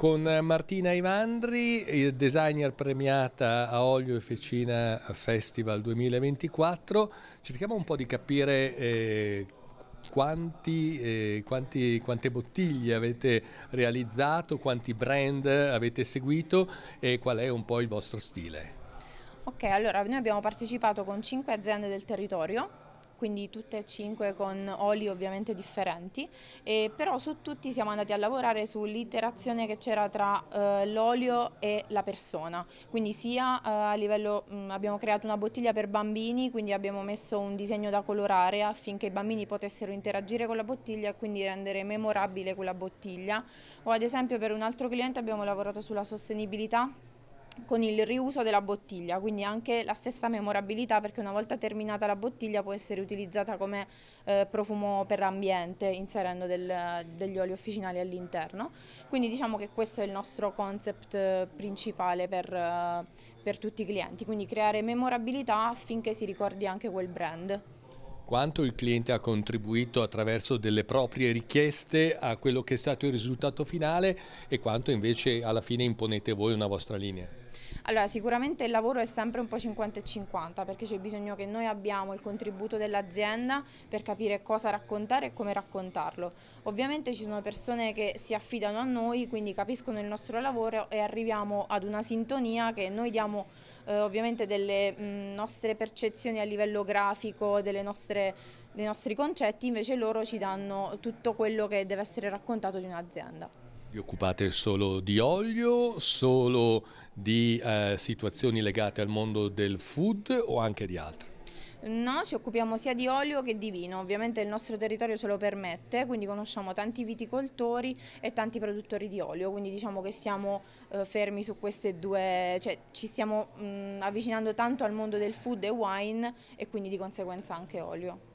con Martina Ivandri, designer premiata a Olio e Fecina Festival 2024. Cerchiamo un po' di capire eh, quanti, eh, quanti, quante bottiglie avete realizzato, quanti brand avete seguito e qual è un po' il vostro stile. Ok, allora noi abbiamo partecipato con cinque aziende del territorio quindi tutte e cinque con oli ovviamente differenti, e però su tutti siamo andati a lavorare sull'interazione che c'era tra eh, l'olio e la persona, quindi sia eh, a livello, mh, mm, abbiamo creato una bottiglia per bambini, quindi abbiamo messo un disegno da colorare affinché i bambini potessero interagire con la bottiglia e quindi rendere memorabile quella bottiglia, o ad esempio per un altro cliente abbiamo lavorato sulla sostenibilità, con il riuso della bottiglia, quindi anche la stessa memorabilità perché una volta terminata la bottiglia può essere utilizzata come eh, profumo per l'ambiente inserendo del, degli oli officinali all'interno. Quindi diciamo che questo è il nostro concept eh, principale per, eh, per tutti i clienti, quindi creare memorabilità affinché si ricordi anche quel brand quanto il cliente ha contribuito attraverso delle proprie richieste a quello che è stato il risultato finale e quanto invece alla fine imponete voi una vostra linea? Allora sicuramente il lavoro è sempre un po' 50 e 50 perché c'è bisogno che noi abbiamo il contributo dell'azienda per capire cosa raccontare e come raccontarlo. Ovviamente ci sono persone che si affidano a noi quindi capiscono il nostro lavoro e arriviamo ad una sintonia che noi diamo eh, ovviamente delle mh, mm, nostre percezioni a livello grafico, nostre, dei nostri concetti, invece loro ci danno tutto quello che deve essere raccontato di un'azienda. Vi occupate solo di olio, solo di eh, situazioni legate al mondo del food o anche di altro? No, ci occupiamo sia di olio che di vino, ovviamente il nostro territorio ce lo permette, quindi conosciamo tanti viticoltori e tanti produttori di olio, quindi diciamo che siamo eh, fermi su queste due, cioè ci stiamo mh, mm, avvicinando tanto al mondo del food e wine e quindi di conseguenza anche olio.